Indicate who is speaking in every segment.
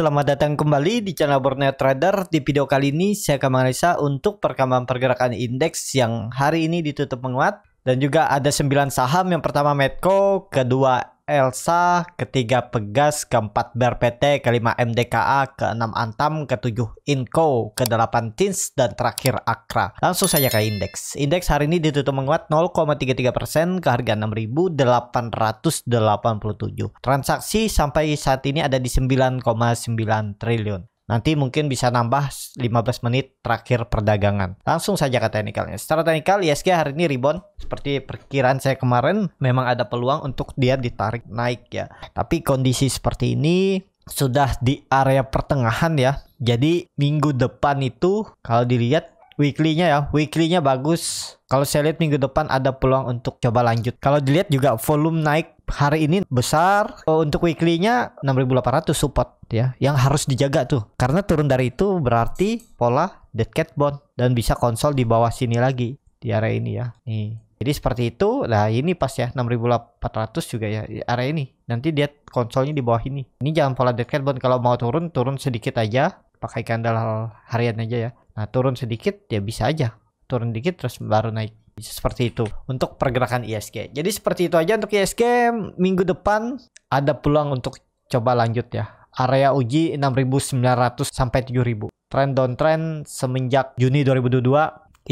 Speaker 1: Selamat datang kembali di channel Borneo Trader. Di video kali ini saya akan menganalisa untuk perkembangan pergerakan indeks yang hari ini ditutup menguat dan juga ada 9 saham yang pertama Medco, kedua Elsa, ketiga Pegas, keempat BRPT, kelima MDKA, keenam Antam, ketujuh Inco, kedelapan Tins, dan terakhir Akra. Langsung saja ke indeks. Indeks hari ini ditutup menguat 0,33% ke harga 6.887. Transaksi sampai saat ini ada di 9,9 triliun. Nanti mungkin bisa nambah 15 menit terakhir perdagangan. Langsung saja ke teknikalnya. Secara teknikal ISG hari ini rebound. Seperti perkiraan saya kemarin memang ada peluang untuk dia ditarik naik ya. Tapi kondisi seperti ini sudah di area pertengahan ya. Jadi minggu depan itu kalau dilihat weekly-nya ya. Weekly-nya bagus. Kalau saya lihat minggu depan ada peluang untuk coba lanjut. Kalau dilihat juga volume naik hari ini besar. Oh, untuk weekly-nya 6800 support ya. Yang harus dijaga tuh. Karena turun dari itu berarti pola dead cat bond dan bisa konsol di bawah sini lagi di area ini ya. Nih. Jadi seperti itu. Nah, ini pas ya 6400 juga ya area ini. Nanti dia konsolnya di bawah ini. Ini jangan pola dead cat bond kalau mau turun turun sedikit aja pakai candle harian aja ya. Nah, turun sedikit ya bisa aja. Turun dikit terus baru naik. bisa Seperti itu untuk pergerakan ISG. Jadi seperti itu aja untuk ISG minggu depan ada peluang untuk coba lanjut ya. Area uji 6.900 sampai 7.000. Trend downtrend semenjak Juni 2022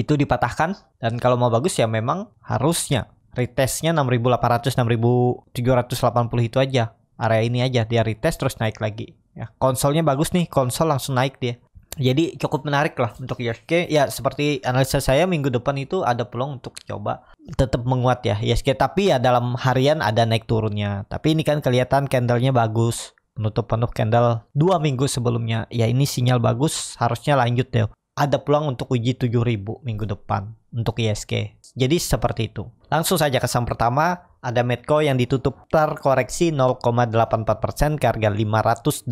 Speaker 1: itu dipatahkan dan kalau mau bagus ya memang harusnya retestnya 6.800 6.780 itu aja area ini aja dia retest terus naik lagi ya konsolnya bagus nih konsol langsung naik dia jadi cukup menarik lah untuk YSK Ya seperti analisa saya minggu depan itu ada peluang untuk coba tetap menguat ya YSK Tapi ya dalam harian ada naik turunnya. Tapi ini kan kelihatan candlenya bagus. Penutup penuh candle dua minggu sebelumnya. Ya ini sinyal bagus harusnya lanjut deh. Ada peluang untuk uji 7000 minggu depan untuk ISG. Jadi seperti itu. Langsung saja ke saham pertama, ada Medco yang ditutup terkoreksi 0,84% ke harga 585.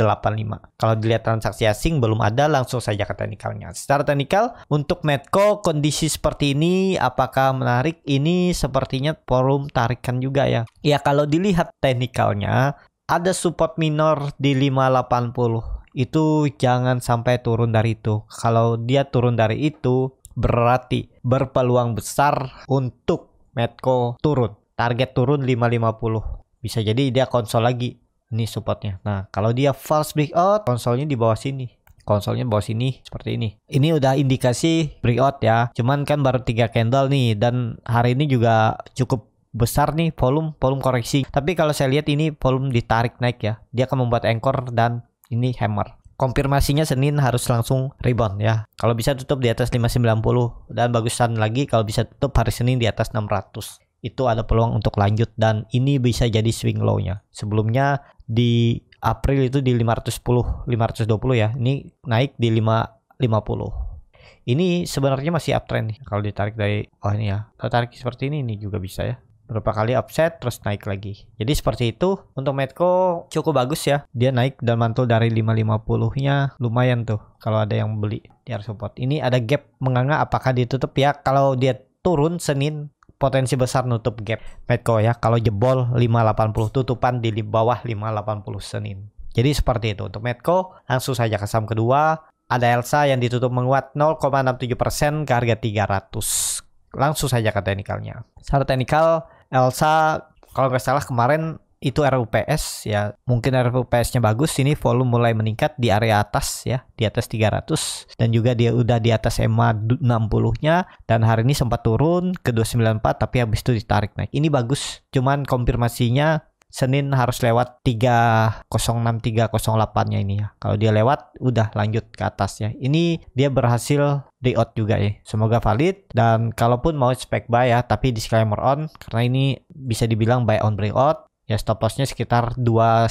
Speaker 1: Kalau dilihat transaksi asing belum ada, langsung saja ke teknikalnya. Secara teknikal, untuk Medco kondisi seperti ini apakah menarik? Ini sepertinya forum tarikan juga ya. Ya kalau dilihat teknikalnya, ada support minor di 580 itu jangan sampai turun dari itu. Kalau dia turun dari itu, berarti berpeluang besar untuk Medco turun. Target turun 550. Bisa jadi dia konsol lagi ini supportnya. Nah, kalau dia false breakout, konsolnya di bawah sini. Konsolnya bawah sini seperti ini. Ini udah indikasi breakout ya. Cuman kan baru tiga candle nih dan hari ini juga cukup besar nih volume volume koreksi. Tapi kalau saya lihat ini volume ditarik naik ya. Dia akan membuat anchor dan ini hammer konfirmasinya Senin harus langsung rebound ya. Kalau bisa tutup di atas 590 dan bagusan lagi kalau bisa tutup hari Senin di atas 600. Itu ada peluang untuk lanjut dan ini bisa jadi swing low-nya. Sebelumnya di April itu di 510, 520 ya. Ini naik di 550. Ini sebenarnya masih uptrend nih kalau ditarik dari oh ini ya. Kalau tarik seperti ini ini juga bisa ya berapa kali upset terus naik lagi. Jadi seperti itu untuk Medco cukup bagus ya. Dia naik dan mantul dari 550-nya lumayan tuh kalau ada yang beli di air support. Ini ada gap menganga apakah ditutup ya? Kalau dia turun Senin potensi besar nutup gap Medco ya kalau jebol 580 tutupan di bawah 580 Senin. Jadi seperti itu untuk Medco langsung saja ke saham kedua ada Elsa yang ditutup menguat 0,67% ke harga 300 langsung saja ke teknikalnya. Secara teknikal Elsa kalau nggak salah kemarin itu RUPS ya mungkin RUPS-nya bagus ini volume mulai meningkat di area atas ya di atas 300 dan juga dia udah di atas EMA 60-nya dan hari ini sempat turun ke 294 tapi habis itu ditarik naik ini bagus cuman konfirmasinya Senin harus lewat 306308 nya ini ya. Kalau dia lewat, udah lanjut ke atas ya. Ini dia berhasil out juga ya. Semoga valid. Dan kalaupun mau spek buy ya, tapi disclaimer on. Karena ini bisa dibilang buy on breakout. Ya stop loss nya sekitar 2,5%.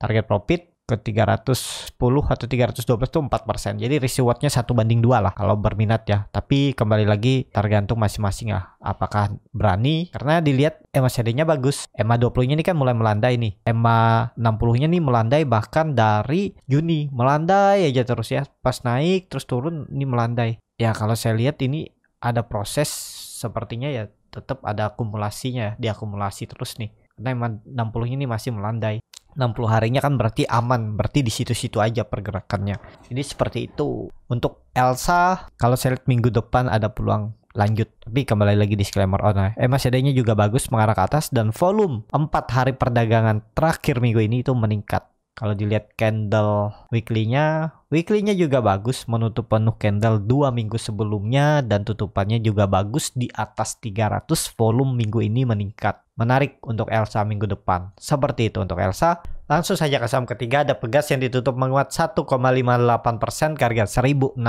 Speaker 1: Target profit ke 310 atau 312 itu 4%. Jadi risk rewardnya satu banding dua lah kalau berminat ya. Tapi kembali lagi tergantung masing-masing lah apakah berani karena dilihat EMA nya bagus. EMA 20-nya ini kan mulai melandai nih. EMA 60-nya nih melandai bahkan dari Juni melandai aja terus ya. Pas naik terus turun ini melandai. Ya kalau saya lihat ini ada proses sepertinya ya tetap ada akumulasinya, diakumulasi terus nih. Karena EMA 60 ini masih melandai. 60 harinya kan berarti aman, berarti di situ-situ aja pergerakannya. Jadi seperti itu. Untuk Elsa, kalau saya lihat minggu depan ada peluang lanjut. Tapi kembali lagi disclaimer on Eh masih adanya juga bagus mengarah ke atas dan volume 4 hari perdagangan terakhir minggu ini itu meningkat. Kalau dilihat candle weekly-nya, weekly-nya juga bagus menutup penuh candle 2 minggu sebelumnya dan tutupannya juga bagus di atas 300 volume minggu ini meningkat menarik untuk Elsa minggu depan. Seperti itu untuk Elsa. Langsung saja ke saham ketiga ada Pegas yang ditutup menguat 1,58% ke harga 1605.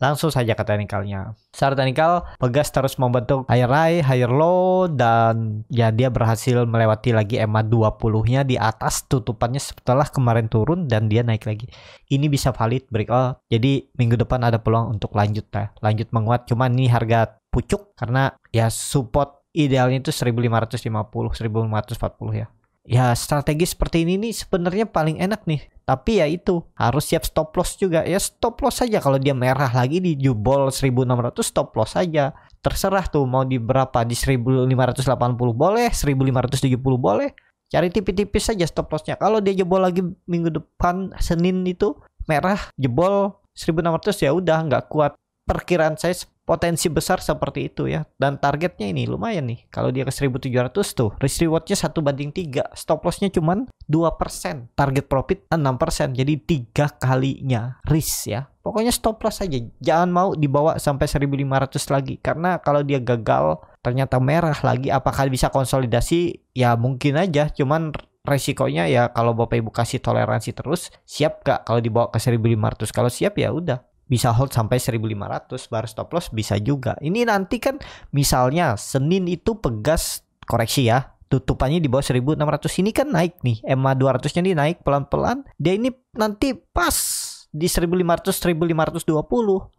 Speaker 1: Langsung saja ke teknikalnya. Secara teknikal, Pegas terus membentuk higher high, higher low dan ya dia berhasil melewati lagi EMA 20-nya di atas tutupannya setelah kemarin turun dan dia naik lagi. Ini bisa valid breakout. Jadi minggu depan ada peluang untuk lanjut ya. Lanjut menguat cuman ini harga pucuk karena ya support idealnya itu 1550 1540 ya ya strategi seperti ini nih sebenarnya paling enak nih tapi ya itu harus siap stop loss juga ya stop loss saja kalau dia merah lagi di jubol 1600 stop loss saja terserah tuh mau di berapa di 1580 boleh 1570 boleh cari tipis-tipis saja stop lossnya kalau dia jebol lagi minggu depan Senin itu merah jebol 1600 ya udah nggak kuat perkiraan saya potensi besar seperti itu ya dan targetnya ini lumayan nih kalau dia ke 1700 tuh risk rewardnya satu banding tiga, stop lossnya cuman persen, target profit 6% jadi tiga kalinya risk ya pokoknya stop loss aja jangan mau dibawa sampai 1500 lagi karena kalau dia gagal ternyata merah lagi apakah bisa konsolidasi ya mungkin aja cuman resikonya ya kalau Bapak Ibu kasih toleransi terus siap gak kalau dibawa ke 1500 kalau siap ya udah bisa hold sampai 1500 bar stop loss bisa juga. Ini nanti kan misalnya Senin itu pegas koreksi ya. Tutupannya di bawah 1600 ini kan naik nih. EMA 200-nya ini naik pelan-pelan. Dia ini nanti pas di 1500 1520.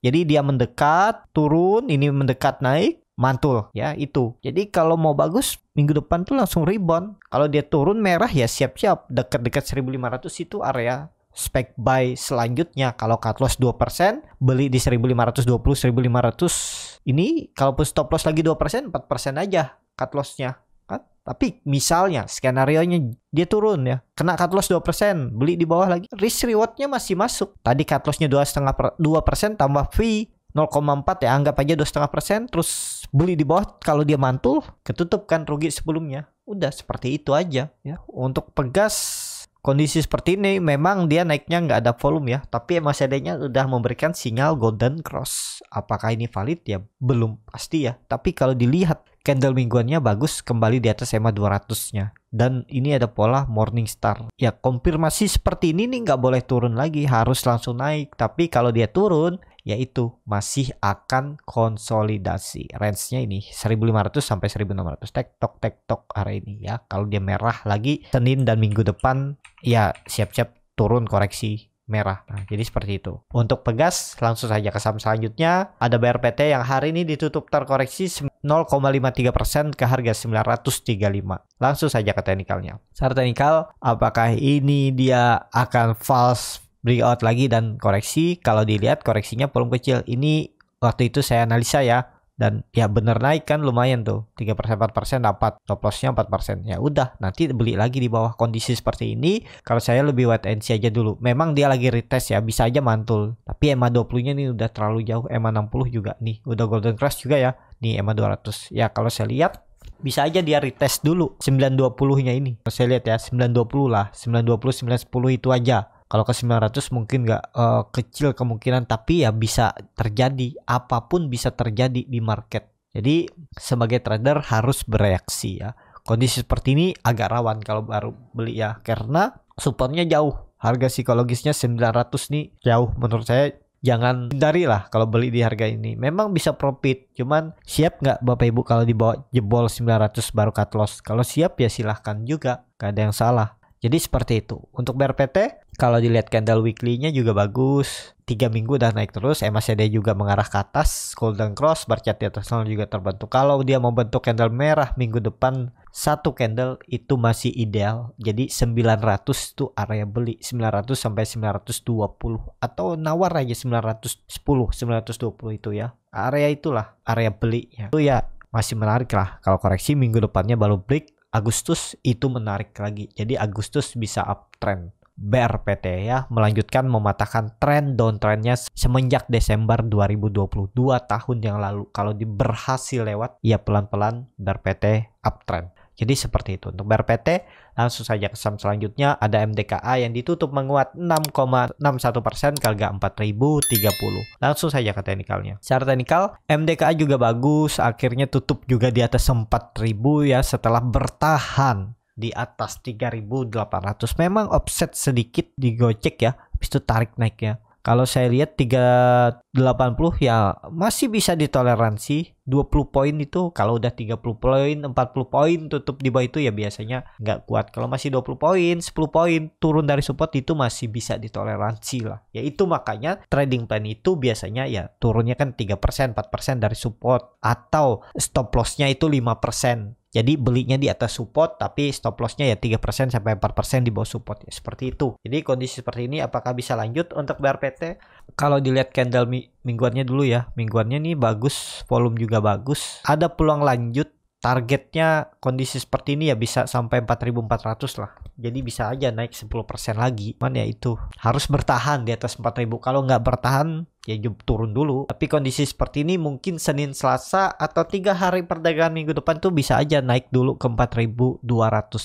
Speaker 1: Jadi dia mendekat, turun, ini mendekat naik, mantul ya itu. Jadi kalau mau bagus minggu depan tuh langsung rebound. Kalau dia turun merah ya siap-siap dekat-dekat 1500 itu area spec buy selanjutnya kalau cut loss 2% beli di 1520 1500 ini kalaupun stop loss lagi 2% 4% aja cut lossnya kan tapi misalnya skenario nya dia turun ya kena cut loss 2% beli di bawah lagi risk rewardnya masih masuk tadi cut lossnya 2,5 2% tambah fee 0,4 ya anggap aja 2,5% terus beli di bawah kalau dia mantul ketutup kan rugi sebelumnya udah seperti itu aja ya untuk pegas kondisi seperti ini memang dia naiknya nggak ada volume ya, tapi MACD-nya sudah memberikan sinyal golden cross. Apakah ini valid? Ya belum pasti ya. Tapi kalau dilihat candle mingguannya bagus kembali di atas EMA 200-nya. Dan ini ada pola morning star. Ya konfirmasi seperti ini nih nggak boleh turun lagi, harus langsung naik. Tapi kalau dia turun, yaitu masih akan konsolidasi. Range-nya ini 1500 sampai 1600 tek-tok tek-tok hari ini ya. Kalau dia merah lagi Senin dan minggu depan ya siap-siap turun koreksi merah. Nah, jadi seperti itu. Untuk pegas, langsung saja ke saham selanjutnya. Ada BRPT yang hari ini ditutup terkoreksi 0,53% ke harga 935. Langsung saja ke teknikalnya. Secara teknikal, apakah ini dia akan false breakout lagi dan koreksi. Kalau dilihat koreksinya volume kecil. Ini waktu itu saya analisa ya dan ya bener naik kan lumayan tuh 3% 4% dapat top lossnya 4% ya udah nanti beli lagi di bawah kondisi seperti ini kalau saya lebih wait and see aja dulu memang dia lagi retest ya bisa aja mantul tapi EMA 20 nya nih udah terlalu jauh EMA 60 juga nih udah golden cross juga ya nih EMA 200 ya kalau saya lihat bisa aja dia retest dulu 920 nya ini kalau saya lihat ya 920 lah 920 910 itu aja kalau ke 900 mungkin nggak uh, kecil kemungkinan tapi ya bisa terjadi apapun bisa terjadi di market. Jadi sebagai trader harus bereaksi ya. Kondisi seperti ini agak rawan kalau baru beli ya karena supportnya jauh. Harga psikologisnya 900 nih jauh menurut saya jangan hindari lah kalau beli di harga ini. Memang bisa profit, cuman siap nggak Bapak Ibu kalau dibawa jebol 900 baru cut loss? Kalau siap ya silahkan juga, gak ada yang salah. Jadi seperti itu. Untuk BRPT, kalau dilihat candle weekly-nya juga bagus. Tiga minggu udah naik terus. MACD juga mengarah ke atas. Golden Cross, bar chart di atas juga terbentuk. Kalau dia mau bentuk candle merah minggu depan, satu candle itu masih ideal. Jadi 900 itu area beli. 900 sampai 920. Atau nawar aja 910, 920 itu ya. Area itulah area belinya. Itu ya masih menarik lah. Kalau koreksi minggu depannya baru break Agustus itu menarik lagi. Jadi Agustus bisa uptrend. BRPT ya melanjutkan mematahkan tren downtrendnya semenjak Desember 2022 tahun yang lalu. Kalau berhasil lewat, ya pelan-pelan BRPT uptrend. Jadi seperti itu. Untuk BRPT, langsung saja ke saham selanjutnya. Ada MDKA yang ditutup menguat 6,61% ke harga 4030. Langsung saja ke teknikalnya. Secara teknikal, MDKA juga bagus. Akhirnya tutup juga di atas 4000 ya setelah bertahan di atas 3800. Memang offset sedikit di Gojek ya. Habis itu tarik naiknya. Kalau saya lihat 3 80 ya masih bisa ditoleransi 20 poin itu kalau udah 30 poin 40 poin tutup di bawah itu ya biasanya nggak kuat kalau masih 20 poin 10 poin turun dari support itu masih bisa ditoleransi lah ya itu makanya trading plan itu biasanya ya turunnya kan 3% 4% dari support atau stop lossnya itu 5% jadi belinya di atas support tapi stop lossnya ya 3% sampai 4% di bawah support ya seperti itu. Jadi kondisi seperti ini apakah bisa lanjut untuk BRPT? Kalau dilihat candle mingguannya dulu ya. Mingguannya nih bagus, volume juga bagus. Ada peluang lanjut targetnya kondisi seperti ini ya bisa sampai 4400 lah jadi bisa aja naik 10% lagi cuman ya itu harus bertahan di atas 4000 kalau nggak bertahan ya turun dulu tapi kondisi seperti ini mungkin Senin Selasa atau tiga hari perdagangan minggu depan tuh bisa aja naik dulu ke 4200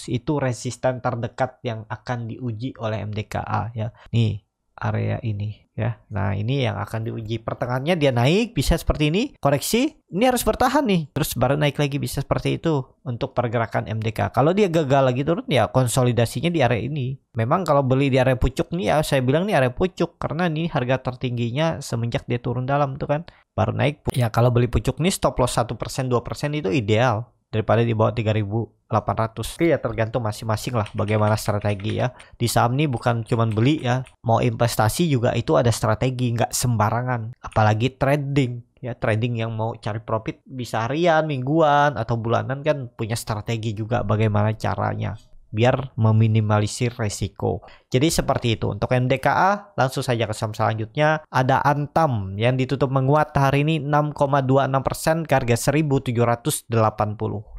Speaker 1: itu resisten terdekat yang akan diuji oleh MDKA ya nih area ini ya. Nah, ini yang akan diuji pertengahannya dia naik bisa seperti ini, koreksi, ini harus bertahan nih. Terus baru naik lagi bisa seperti itu untuk pergerakan MDK. Kalau dia gagal lagi turun ya konsolidasinya di area ini. Memang kalau beli di area pucuk nih ya saya bilang nih area pucuk karena nih harga tertingginya semenjak dia turun dalam tuh kan baru naik. Ya kalau beli pucuk nih stop loss 1% 2% itu ideal daripada di bawah 3000 800 Oke ya tergantung masing-masing lah bagaimana strategi ya di saham ini bukan cuma beli ya mau investasi juga itu ada strategi nggak sembarangan apalagi trading ya trading yang mau cari profit bisa harian, mingguan atau bulanan kan punya strategi juga bagaimana caranya biar meminimalisir resiko. Jadi seperti itu. Untuk MDKA langsung saja ke saham selanjutnya. Ada Antam yang ditutup menguat hari ini 6,26% ke harga 1780.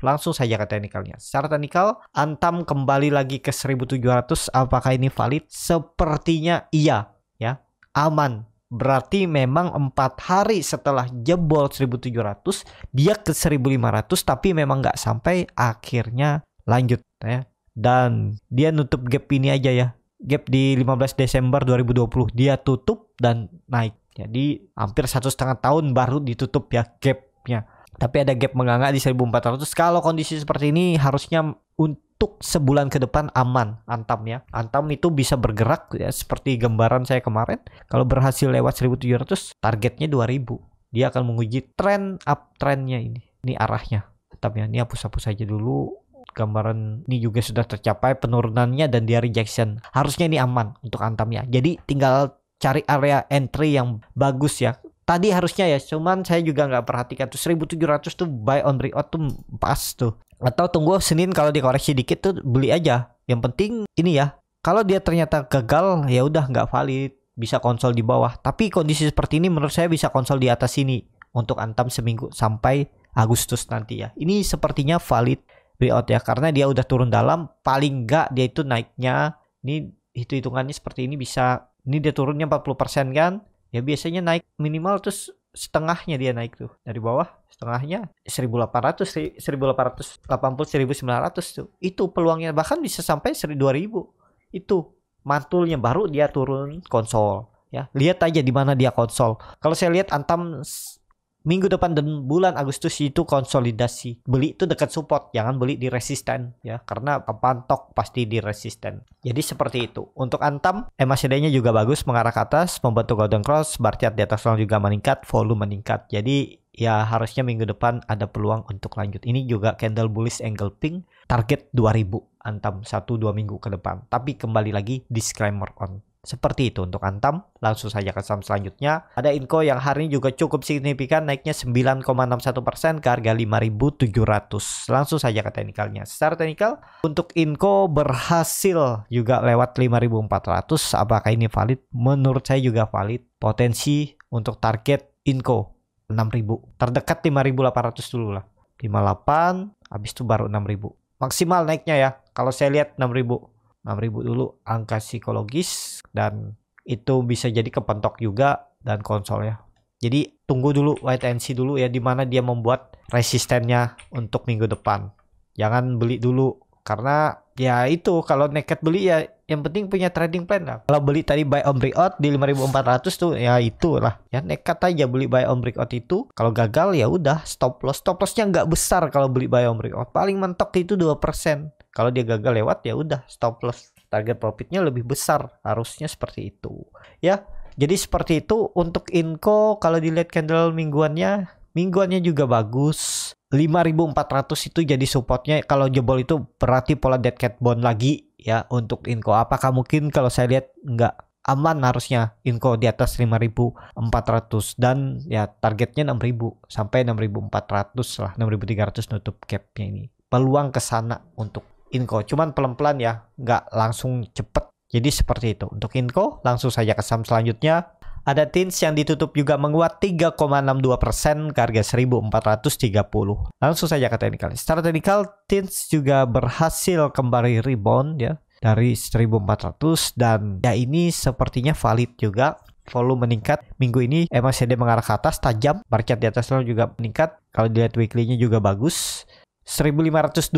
Speaker 1: Langsung saja ke teknikalnya. Secara teknikal Antam kembali lagi ke 1700 apakah ini valid? Sepertinya iya ya. Aman berarti memang empat hari setelah jebol 1700 dia ke 1500 tapi memang nggak sampai akhirnya lanjut ya dan dia nutup gap ini aja ya gap di 15 Desember 2020 dia tutup dan naik jadi hampir satu setengah tahun baru ditutup ya gapnya tapi ada gap menganga di 1400 kalau kondisi seperti ini harusnya untuk sebulan ke depan aman antam ya antam itu bisa bergerak ya seperti gambaran saya kemarin kalau berhasil lewat 1700 targetnya 2000 dia akan menguji tren uptrendnya ini ini arahnya antam ya ini hapus-hapus aja dulu gambaran ini juga sudah tercapai penurunannya dan dia rejection. Harusnya ini aman untuk Antam ya. Jadi tinggal cari area entry yang bagus ya. Tadi harusnya ya, cuman saya juga nggak perhatikan tuh 1700 tuh buy on reout tuh pas tuh. Atau tunggu Senin kalau dikoreksi dikit tuh beli aja. Yang penting ini ya, kalau dia ternyata gagal ya udah nggak valid bisa konsol di bawah. Tapi kondisi seperti ini menurut saya bisa konsol di atas sini untuk Antam seminggu sampai Agustus nanti ya. Ini sepertinya valid Out ya karena dia udah turun dalam paling nggak dia itu naiknya ini hitung hitungannya seperti ini bisa ini dia turunnya 40% kan ya biasanya naik minimal terus setengahnya dia naik tuh dari bawah setengahnya 1800 1880 1900 tuh itu peluangnya bahkan bisa sampai 2000 itu mantulnya baru dia turun konsol ya lihat aja di mana dia konsol kalau saya lihat Antam minggu depan dan bulan Agustus itu konsolidasi. Beli itu dekat support, jangan beli di resisten ya, karena pantok pasti di resisten. Jadi seperti itu. Untuk Antam, MACD-nya juga bagus mengarah ke atas, membentuk golden cross, bar chart di atas long juga meningkat, volume meningkat. Jadi ya harusnya minggu depan ada peluang untuk lanjut. Ini juga candle bullish angle pink, target 2000 Antam 1 2 minggu ke depan. Tapi kembali lagi disclaimer on seperti itu untuk Antam, langsung saja ke saham selanjutnya. Ada Inco yang hari ini juga cukup signifikan naiknya 9,61% ke harga 5.700. Langsung saja ke teknikalnya. Secara teknikal untuk Inco berhasil juga lewat 5.400. Apakah ini valid? Menurut saya juga valid. Potensi untuk target Inco 6.000. Terdekat 5.800 dulu lah. 58 habis itu baru 6.000. Maksimal naiknya ya. Kalau saya lihat 6.000 6000 dulu angka psikologis dan itu bisa jadi kepentok juga dan konsol ya. Jadi tunggu dulu wait and see dulu ya di mana dia membuat resistennya untuk minggu depan. Jangan beli dulu karena ya itu kalau nekat beli ya yang penting punya trading plan lah. Kalau beli tadi buy on breakout di 5400 tuh ya itulah. Ya nekat aja beli buy on breakout itu. Kalau gagal ya udah stop loss. Stop lossnya nggak besar kalau beli buy on breakout. Paling mentok itu 2%. Kalau dia gagal lewat ya udah stop loss. Target profitnya lebih besar. Harusnya seperti itu. Ya. Jadi seperti itu untuk inko kalau dilihat candle mingguannya, mingguannya juga bagus 5400 itu jadi supportnya kalau jebol itu berarti pola dead cat bond lagi ya untuk inko. Apakah mungkin kalau saya lihat nggak aman harusnya inko di atas 5400 dan ya targetnya 6000 sampai 6400 lah 6300 nutup capnya ini. Peluang ke sana untuk inko. Cuman pelan-pelan ya, nggak langsung cepet. Jadi seperti itu. Untuk inko langsung saja ke saham selanjutnya. Ada tins yang ditutup juga menguat 3,62% ke harga 1430. Langsung saja ke teknikal. Secara teknikal tins juga berhasil kembali rebound ya dari 1400 dan ya ini sepertinya valid juga volume meningkat minggu ini MACD mengarah ke atas tajam market di atas juga meningkat kalau dilihat weekly-nya juga bagus 1520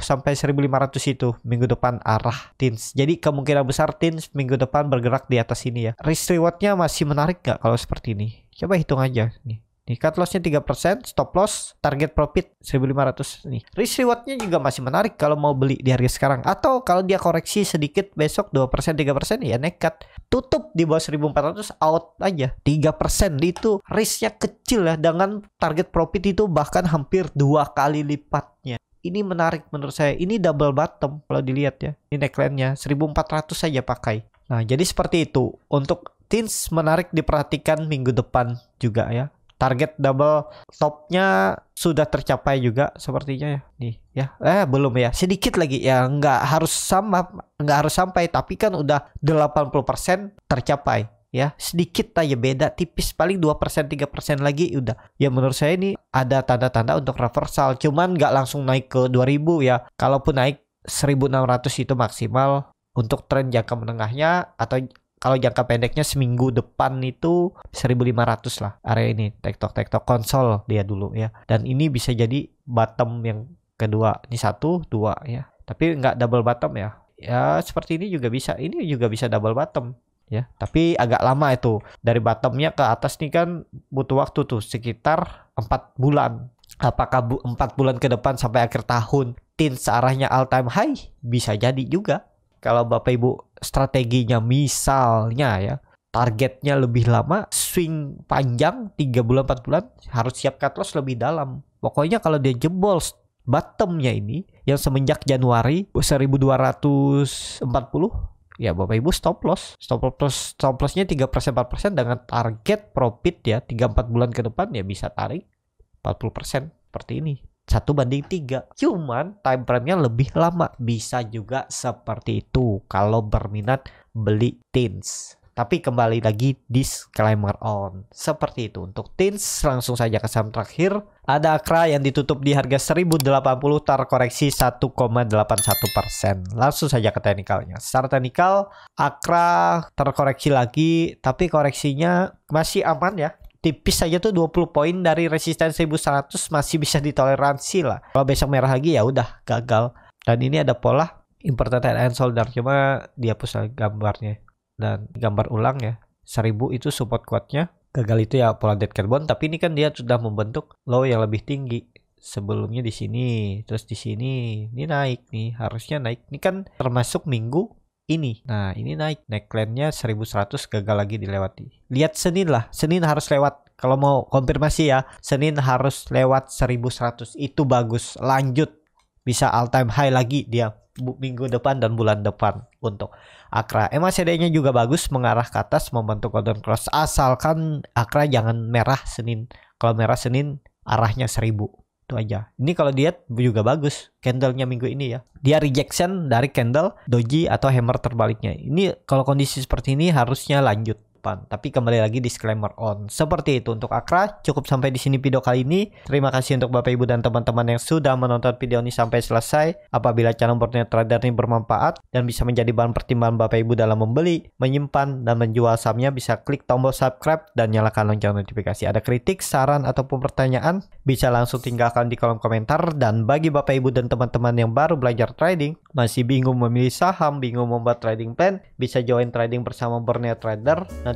Speaker 1: sampai 1500 itu minggu depan arah tins. Jadi kemungkinan besar tins minggu depan bergerak di atas ini ya. Risk rewardnya masih menarik nggak kalau seperti ini? Coba hitung aja nih. Nih cut lossnya 3%, stop loss, target profit 1500 nih. Risk rewardnya juga masih menarik kalau mau beli di harga sekarang. Atau kalau dia koreksi sedikit besok 2% 3% ya nekat. Tutup di bawah 1400 out aja. 3% itu risknya kecil ya dengan target profit itu bahkan hampir dua kali lipatnya ini menarik menurut saya. Ini double bottom kalau dilihat ya. Ini neckline-nya 1400 saja pakai. Nah, jadi seperti itu. Untuk teens menarik diperhatikan minggu depan juga ya target double topnya sudah tercapai juga sepertinya ya nih ya eh belum ya sedikit lagi ya nggak harus sama nggak harus sampai tapi kan udah 80% tercapai ya sedikit aja beda tipis paling 2% 3% lagi udah ya menurut saya ini ada tanda-tanda untuk reversal cuman nggak langsung naik ke 2000 ya kalaupun naik 1600 itu maksimal untuk tren jangka menengahnya atau kalau jangka pendeknya seminggu depan itu 1500 lah area ini tektok tektok konsol dia dulu ya dan ini bisa jadi bottom yang kedua ini satu dua ya tapi nggak double bottom ya ya seperti ini juga bisa ini juga bisa double bottom ya tapi agak lama itu dari bottomnya ke atas nih kan butuh waktu tuh sekitar empat bulan apakah bu 4 bulan ke depan sampai akhir tahun tin searahnya all time high bisa jadi juga kalau Bapak Ibu strateginya misalnya ya targetnya lebih lama, swing panjang 3 bulan 4 bulan harus siap cut loss lebih dalam. Pokoknya kalau dia jebol bottomnya ini yang semenjak Januari 1240 ya Bapak Ibu stop loss. Stop loss stop lossnya 3% 4% dengan target profit ya 3 4 bulan ke depan ya bisa tarik 40% seperti ini satu banding tiga cuman time frame-nya lebih lama bisa juga seperti itu kalau berminat beli tins tapi kembali lagi disclaimer on. Seperti itu untuk tins langsung saja ke saham terakhir. Ada Akra yang ditutup di harga 1080 terkoreksi 1,81%. Langsung saja ke teknikalnya. Secara teknikal Akra terkoreksi lagi tapi koreksinya masih aman ya tipis aja tuh 20 poin dari resisten 1100 masih bisa ditoleransi lah. Kalau besok merah lagi ya udah gagal. Dan ini ada pola imported and solder cuma dia dihapus gambarnya dan gambar ulang ya. 1000 itu support kuatnya. Gagal itu ya pola dead carbon tapi ini kan dia sudah membentuk low yang lebih tinggi sebelumnya di sini terus di sini ini naik nih harusnya naik ini kan termasuk minggu ini. Nah, ini naik. Neckline-nya 1100 gagal lagi dilewati. Lihat Senin lah. Senin harus lewat kalau mau konfirmasi ya Senin harus lewat 1100 itu bagus lanjut bisa all time high lagi dia minggu depan dan bulan depan untuk Akra. MACD nya juga bagus mengarah ke atas membentuk golden cross asalkan Akra jangan merah Senin. Kalau merah Senin arahnya 1000 itu aja ini kalau diet juga bagus candlenya minggu ini ya dia rejection dari candle doji atau hammer terbaliknya ini kalau kondisi seperti ini harusnya lanjut depan. Tapi kembali lagi disclaimer on. Seperti itu untuk Akra, cukup sampai di sini video kali ini. Terima kasih untuk Bapak Ibu dan teman-teman yang sudah menonton video ini sampai selesai. Apabila channel Borneo Trader ini bermanfaat dan bisa menjadi bahan pertimbangan Bapak Ibu dalam membeli, menyimpan, dan menjual sahamnya, bisa klik tombol subscribe dan nyalakan lonceng notifikasi. Ada kritik, saran, ataupun pertanyaan, bisa langsung tinggalkan di kolom komentar. Dan bagi Bapak Ibu dan teman-teman yang baru belajar trading, masih bingung memilih saham, bingung membuat trading plan, bisa join trading bersama Borneo Trader. Nanti